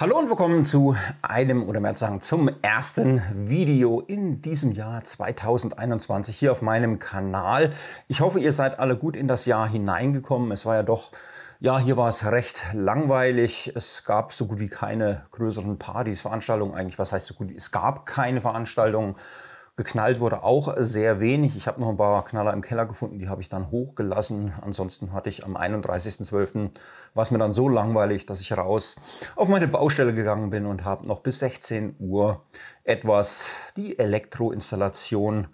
Hallo und willkommen zu einem oder mehr zu sagen zum ersten Video in diesem Jahr 2021 hier auf meinem Kanal. Ich hoffe, ihr seid alle gut in das Jahr hineingekommen. Es war ja doch ja, hier war es recht langweilig. Es gab so gut wie keine größeren Partys, Veranstaltungen eigentlich. Was heißt so gut? wie? Es gab keine Veranstaltungen. Geknallt wurde auch sehr wenig. Ich habe noch ein paar Knaller im Keller gefunden, die habe ich dann hochgelassen. Ansonsten hatte ich am 31.12. war es mir dann so langweilig, dass ich raus auf meine Baustelle gegangen bin und habe noch bis 16 Uhr etwas die Elektroinstallation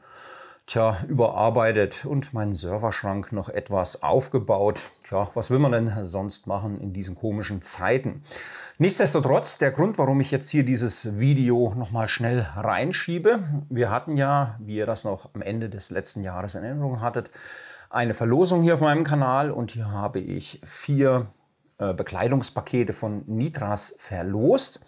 tja, überarbeitet und meinen Serverschrank noch etwas aufgebaut. Tja, was will man denn sonst machen in diesen komischen Zeiten? Nichtsdestotrotz, der Grund, warum ich jetzt hier dieses Video nochmal schnell reinschiebe. Wir hatten ja, wie ihr das noch am Ende des letzten Jahres in Erinnerung hattet, eine Verlosung hier auf meinem Kanal und hier habe ich vier äh, Bekleidungspakete von Nitras verlost.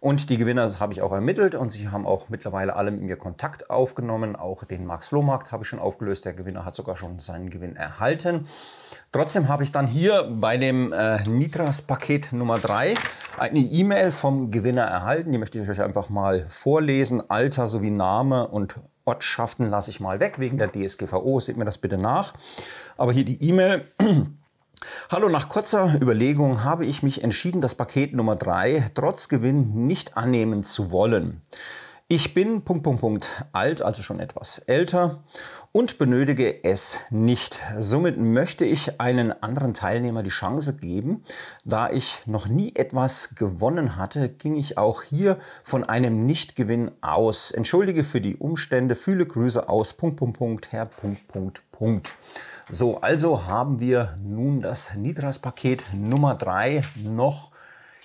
Und die Gewinner habe ich auch ermittelt und sie haben auch mittlerweile alle mit mir Kontakt aufgenommen. Auch den Max Flohmarkt habe ich schon aufgelöst. Der Gewinner hat sogar schon seinen Gewinn erhalten. Trotzdem habe ich dann hier bei dem äh, Nitras Paket Nummer 3 eine E-Mail vom Gewinner erhalten. Die möchte ich euch einfach mal vorlesen. Alter sowie Name und Ortschaften lasse ich mal weg wegen der DSGVO. Seht mir das bitte nach. Aber hier die E-Mail. Hallo, nach kurzer Überlegung habe ich mich entschieden, das Paket Nummer 3 trotz Gewinn nicht annehmen zu wollen. Ich bin Punkt, Punkt, Punkt alt, also schon etwas älter und benötige es nicht. Somit möchte ich einen anderen Teilnehmer die Chance geben. Da ich noch nie etwas gewonnen hatte, ging ich auch hier von einem Nichtgewinn aus. Entschuldige für die Umstände, fühle Grüße aus, Punkt, Punkt, Punkt, Herr, Punkt, Punkt, Punkt. So, also haben wir nun das nitras paket Nummer 3 noch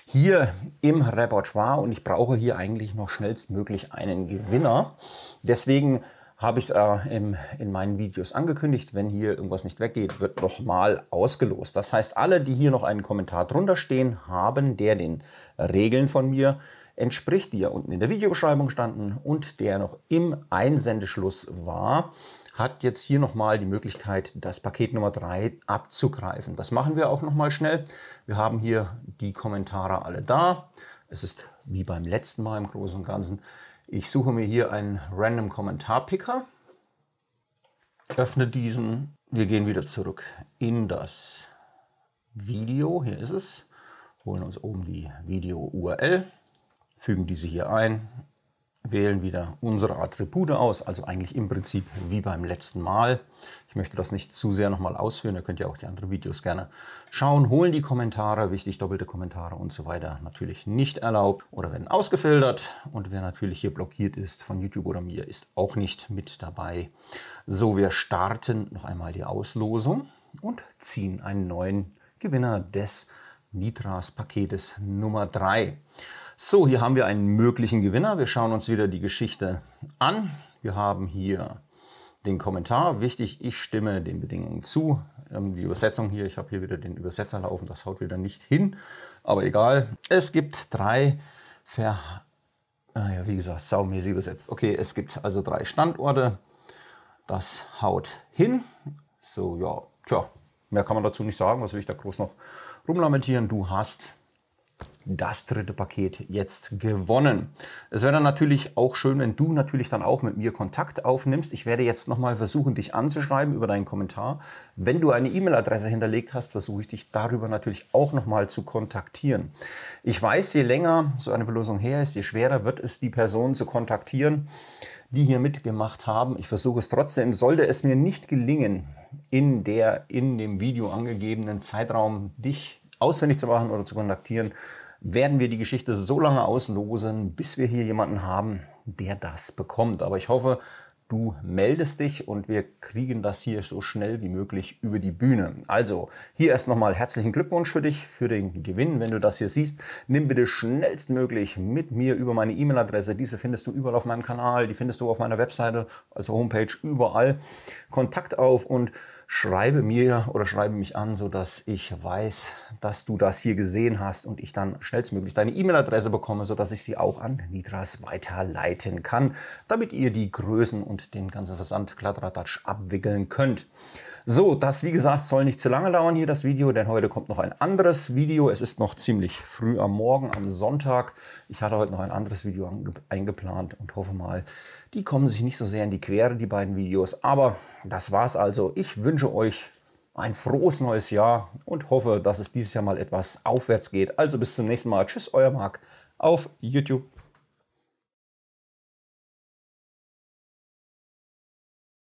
hier im Repertoire und ich brauche hier eigentlich noch schnellstmöglich einen Gewinner. Deswegen habe ich es äh, in meinen Videos angekündigt. Wenn hier irgendwas nicht weggeht, wird nochmal ausgelost. Das heißt, alle, die hier noch einen Kommentar drunter stehen haben, der den Regeln von mir entspricht, die ja unten in der Videobeschreibung standen und der noch im Einsendeschluss war, hat jetzt hier nochmal die Möglichkeit, das Paket Nummer 3 abzugreifen. Das machen wir auch nochmal schnell. Wir haben hier die Kommentare alle da. Es ist wie beim letzten Mal im Großen und Ganzen ich suche mir hier einen Random Kommentarpicker, öffne diesen. Wir gehen wieder zurück in das Video. Hier ist es. Holen uns oben die Video-URL, fügen diese hier ein wählen wieder unsere Attribute aus, also eigentlich im Prinzip wie beim letzten Mal. Ich möchte das nicht zu sehr nochmal ausführen, da könnt ihr auch die anderen Videos gerne schauen. Holen die Kommentare, wichtig doppelte Kommentare und so weiter natürlich nicht erlaubt oder werden ausgefiltert. Und wer natürlich hier blockiert ist von YouTube oder mir, ist auch nicht mit dabei. So, wir starten noch einmal die Auslosung und ziehen einen neuen Gewinner des Nitras-Paketes Nummer 3. So, hier haben wir einen möglichen Gewinner. Wir schauen uns wieder die Geschichte an. Wir haben hier den Kommentar. Wichtig, ich stimme den Bedingungen zu. Ähm, die Übersetzung hier, ich habe hier wieder den Übersetzer laufen, das haut wieder nicht hin. Aber egal. Es gibt drei Ver... Ah ja, wie gesagt, saumäßig übersetzt. Okay, es gibt also drei Standorte. Das haut hin. So, ja, tja, mehr kann man dazu nicht sagen. Was will ich da groß noch rumlamentieren? Du hast das dritte Paket jetzt gewonnen. Es wäre dann natürlich auch schön, wenn du natürlich dann auch mit mir Kontakt aufnimmst. Ich werde jetzt nochmal versuchen, dich anzuschreiben über deinen Kommentar. Wenn du eine E-Mail-Adresse hinterlegt hast, versuche ich dich darüber natürlich auch nochmal zu kontaktieren. Ich weiß, je länger so eine Verlosung her ist, je schwerer wird es, die Person zu kontaktieren, die hier mitgemacht haben. Ich versuche es trotzdem. Sollte es mir nicht gelingen, in der in dem Video angegebenen Zeitraum dich auswendig zu machen oder zu kontaktieren, werden wir die Geschichte so lange auslosen, bis wir hier jemanden haben, der das bekommt. Aber ich hoffe, du meldest dich und wir kriegen das hier so schnell wie möglich über die Bühne. Also, hier erst nochmal herzlichen Glückwunsch für dich, für den Gewinn. Wenn du das hier siehst, nimm bitte schnellstmöglich mit mir über meine E-Mail-Adresse. Diese findest du überall auf meinem Kanal, die findest du auf meiner Webseite, also Homepage, überall. Kontakt auf und schreibe mir oder schreibe mich an, sodass ich weiß, dass du das hier gesehen hast und ich dann schnellstmöglich deine E-Mail-Adresse bekomme, sodass ich sie auch an Nidras weiterleiten kann, damit ihr die Größen und den ganzen Versand Kladratatsch abwickeln könnt. So, das wie gesagt soll nicht zu lange dauern hier das Video, denn heute kommt noch ein anderes Video. Es ist noch ziemlich früh am Morgen, am Sonntag. Ich hatte heute noch ein anderes Video eingeplant und hoffe mal, die kommen sich nicht so sehr in die Quere, die beiden Videos. Aber das war's also. Ich wünsche wünsche euch ein frohes neues Jahr und hoffe, dass es dieses Jahr mal etwas aufwärts geht. Also bis zum nächsten Mal. Tschüss, euer Marc auf YouTube.